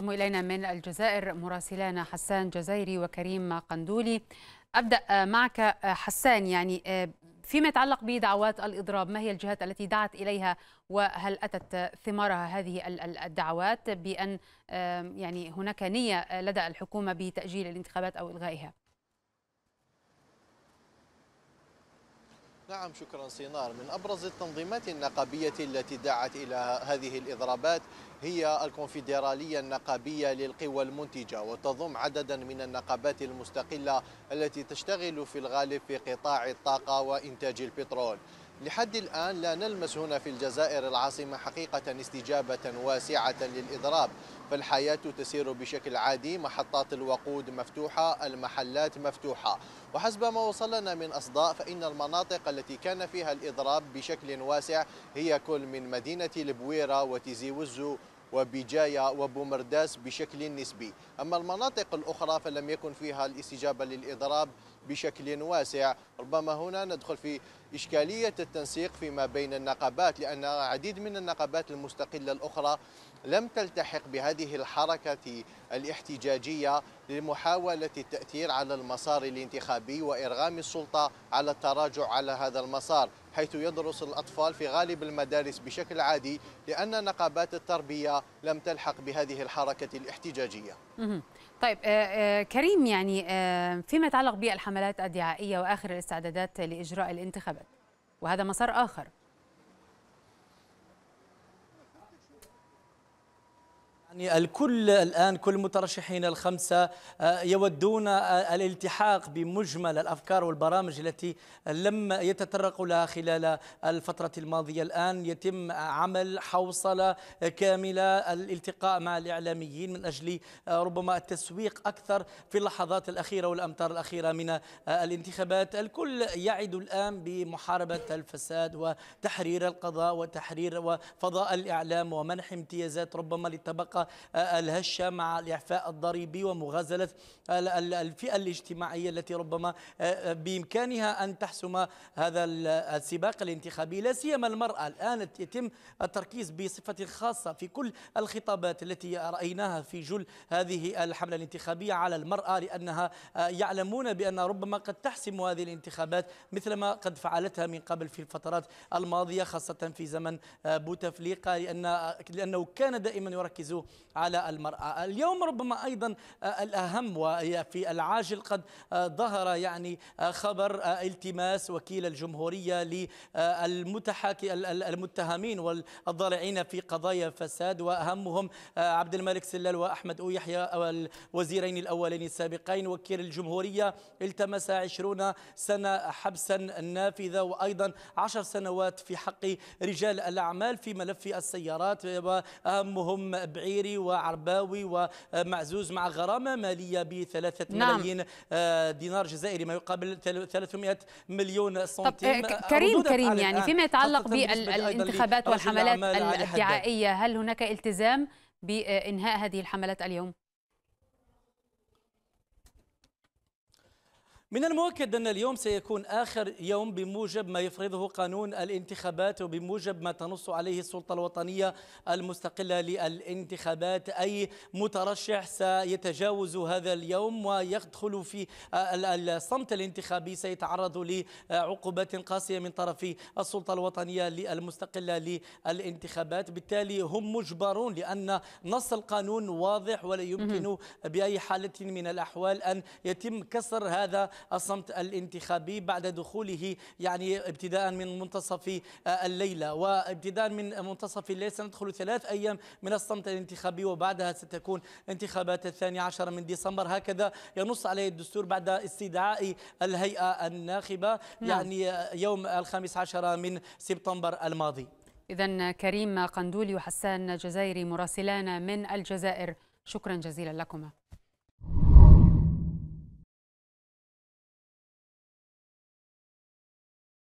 ينضم إلينا من الجزائر مراسلانا حسان جزائري وكريم قندولي أبدأ معك حسان يعني آه، فيما يتعلق بدعوات الإضراب ما هي الجهات التي دعت إليها وهل أتت ثمارها هذه الدعوات بأن آه، يعني هناك نية لدى الحكومة بتأجيل الانتخابات أو إلغائها؟ نعم شكرا سينار من أبرز التنظيمات النقابية التي دعت إلى هذه الإضرابات هي الكونفدرالية النقابية للقوى المنتجة وتضم عددا من النقابات المستقلة التي تشتغل في الغالب في قطاع الطاقة وإنتاج البترول لحد الآن لا نلمس هنا في الجزائر العاصمة حقيقة استجابة واسعة للإضراب فالحياة تسير بشكل عادي محطات الوقود مفتوحة المحلات مفتوحة وحسب ما وصلنا من أصداء فإن المناطق التي كان فيها الإضراب بشكل واسع هي كل من مدينة البويرة وتيزي وزو وبجاية وبومرداس بشكل نسبي أما المناطق الأخرى فلم يكن فيها الاستجابة للإضراب بشكل واسع ربما هنا ندخل في إشكالية التنسيق فيما بين النقابات لأن عديد من النقابات المستقلة الأخرى لم تلتحق بهذه الحركة الاحتجاجية لمحاولة التأثير على المسار الانتخابي وإرغام السلطة على التراجع على هذا المسار حيث يدرس الأطفال في غالب المدارس بشكل عادي لأن نقابات التربية لم تلحق بهذه الحركة الاحتجاجية طيب آه، آه، كريم يعني آه، فيما يتعلق بالحمد الحملات الدعائية وآخر الاستعدادات لإجراء الانتخابات وهذا مسار آخر يعني الكل الآن كل المترشحين الخمسة آه، يودون آه، الالتحاق بمجمل الأفكار والبرامج التي لم يتطرقوا لها خلال الفترة الماضية الآن يتم عمل حوصلة كاملة الالتقاء مع الإعلاميين من أجل آه، ربما التسويق أكثر في اللحظات الأخيرة والأمتار الأخيرة من الانتخابات الكل يعد الآن بمحاربة الفساد وتحرير القضاء وتحرير وفضاء الإعلام ومنح امتيازات ربما للطبقة آه، آه، الهشة مع الإعفاء الضريبي ومغازلة الفئة الاجتماعية التي ربما آه، بإمكانها أن تحسم هذا السباق الانتخابي لا سيما المرأة الآن يتم التركيز بصفة خاصة في كل الخطابات التي رأيناها في جل هذه الحملة الانتخابية على المرأة لأنها يعلمون بأن ربما قد تحسم هذه الانتخابات مثلما قد فعلتها من قبل في الفترات الماضية خاصة في زمن بوتفليقة لأن لأنه كان دائما يركز على المرأة اليوم ربما أيضا آه، الأهم وفي العاجل قد آه، ظهر يعني آه، خبر التماس وكيل الجمهورية للمتحاكي المتهمين والضالعين في قضايا فساد وأهمهم عبد الملك سلال وأحمد أو يحيى الوزيرين الأولين السابقين وكيل الجمهورية التمس عشرون سنة حبسا نافذة وأيضا عشر سنوات في حق رجال الأعمال في ملف السيارات وأهمهم بعير الجزائري وعرباوي ومعزوز مع غرامة مالية بثلاثة نعم. ملايين آه، دينار جزائري ما يقابل 300 مليون سنتيم طب آه، كريم كريم يعني فيما يتعلق بالانتخابات والحملات الدعائية هل هناك التزام بإنهاء هذه الحملات اليوم؟ من المؤكد أن اليوم سيكون آخر يوم بموجب ما يفرضه قانون الانتخابات وبموجب ما تنص عليه السلطة الوطنية المستقلة للانتخابات أي مترشح سيتجاوز هذا اليوم ويدخل في الصمت الانتخابي سيتعرض لعقوبات قاسية من طرف السلطة الوطنية المستقلة للانتخابات بالتالي هم مجبرون لأن نص القانون واضح ولا يمكن بأي حالة من الأحوال أن يتم كسر هذا الصمت الانتخابي بعد دخوله يعني ابتداء من منتصف آه، الليلة وابتداء من منتصف الليل سندخل ثلاث أيام من الصمت الانتخابي وبعدها ستكون انتخابات الثاني عشر من ديسمبر هكذا ينص عليه الدستور بعد استدعاء الهيئة الناخبة نعم. يعني آه، يوم الخامس عشر من سبتمبر الماضي إذا كريم قندولي وحسان جزائري مراسلان من الجزائر شكرا جزيلا لكما